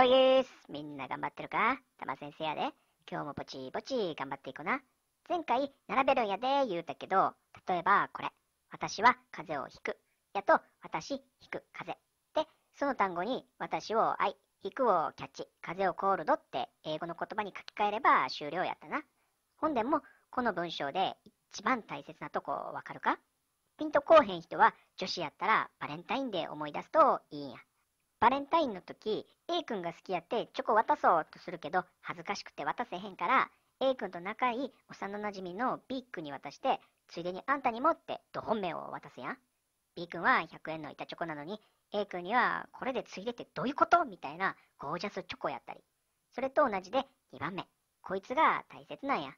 ぽいす。みんな頑張ってるかたま先生やで。今日もぼちぼち頑張っていこうな。前回、並べるんやで言うたけど、例えばこれ。私は風邪をひく。やと、私、ひく、風邪。で、その単語に、私を愛、ひくをキャッチ、風をコールドって英語の言葉に書き換えれば終了やったな。本でも、この文章で一番大切なとこわかるかピンとこうへん人は女子やったらバレンタインデー思い出すといいんや。バレンタインの時 A 君が好きやってチョコ渡そうとするけど恥ずかしくて渡せへんから A 君と仲いい幼なじみの B 君に渡してついでにあんたにもってと本命を渡すやん B 君は100円の板チョコなのに A 君にはこれでついでってどういうことみたいなゴージャスチョコやったりそれと同じで2番目こいつが大切なんや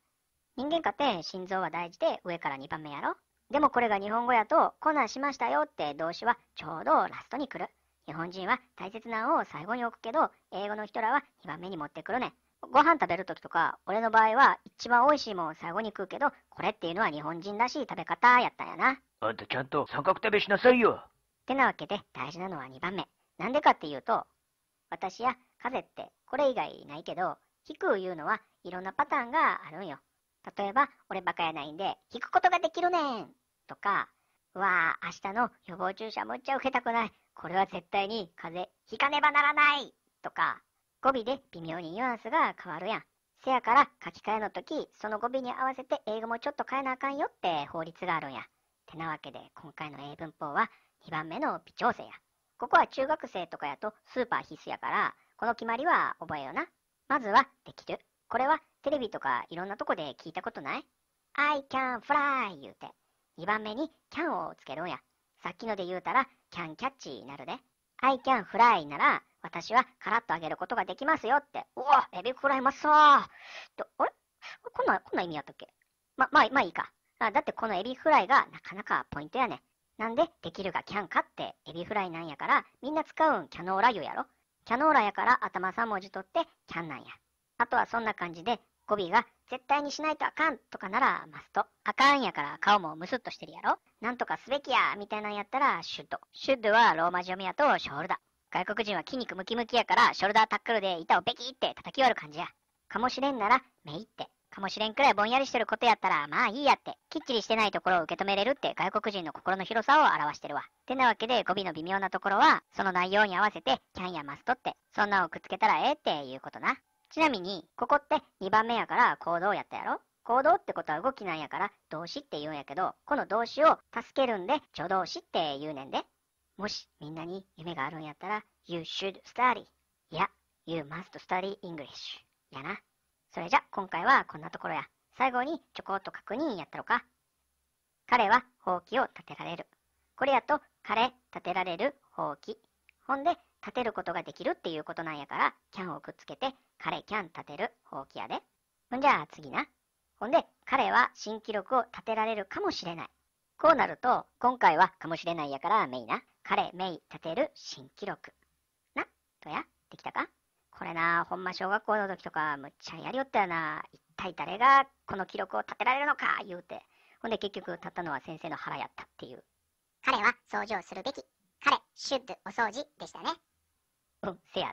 人間かって心臓は大事で上から2番目やろでもこれが日本語やと「こんなんしましたよ」って動詞はちょうどラストに来る。日本人は大切な「を」を最後に置くけど、英語の人らは2番目に持ってくるねん。ご飯食べるときとか、俺の場合は一番美味しいもんを最後に食うけど、これっていうのは日本人らしい食べ方やったんやな。あんたちゃんと三角食べしなさいよ。ってなわけで大事なのは2番目。なんでかっていうと、私や風ってこれ以外ないけど、引くいうのはいろんなパターンがあるんよ。例えば、俺バカやないんで、引くことができるねんとか、うわあ、明日の予防注射もっちゃ受けたくない。これは絶対に風邪ひかねばならないとか、語尾で微妙にニュアンスが変わるやん。せやから書き換えの時、その語尾に合わせて英語もちょっと変えなあかんよって法律があるんや。てなわけで今回の英文法は2番目の微調整や。ここは中学生とかやとスーパー必須やから、この決まりは覚えよな。まずはできる。これはテレビとかいろんなとこで聞いたことない ?I can fly 言うて。2番目に can をつけるんや。さっきので言うたら can catch になるで。I can fly なら私はカラッと上げることができますよって。うわ、エビフライうまそうと、あれこんな、こんな意味やったっけま、まあ、まあいいか。だってこのエビフライがなかなかポイントやね。なんで、できるがキャンかってエビフライなんやから、みんな使うんキャノーラ油やろ。キャノーラやから頭3文字取ってキャンなんや。あとはそんな感じで、語尾が絶対にしないとあかんとかならマスト。あかんやから顔もムスッとしてるやろなんとかすべきやみたいなんやったらシュッド。シュッドはローマ字読みやとショールダー。外国人は筋肉ムキムキやからショルダータックルで板をベキって叩き割る感じや。かもしれんならめいって。かもしれんくらいぼんやりしてることやったらまあいいやって。きっちりしてないところを受け止めれるって外国人の心の広さを表してるわ。てなわけで語尾の微妙なところはその内容に合わせてキャンやマストって。そんなんをくっつけたらええっていうことな。ちなみに、ここって2番目やから行動やったやろ行動ってことは動きなんやから動詞って言うんやけど、この動詞を助けるんで助動詞って言うねんで。もしみんなに夢があるんやったら、You should study いや、You must study English やな。それじゃ、今回はこんなところや。最後にちょこっと確認やったろか。彼はほうきを立てられる。これやと、彼立てられるほうき。ほんで、立てることができるっていうことなんやから、キャンをくっつけて、彼キャン立てる、ほうきやで。ほんじゃあ次な。ほんで、彼は新記録を立てられるかもしれない。こうなると、今回はかもしれないやからメイな。彼メイ立てる新記録。な、とや、できたかこれな、ほんま小学校の時とか、むっちゃやりよったよな。一体誰がこの記録を立てられるのか、言うて。ほんで結局立ったのは先生の腹やったっていう。彼は掃除をするべき。彼、シュッドお掃除でしたね。嗯，这样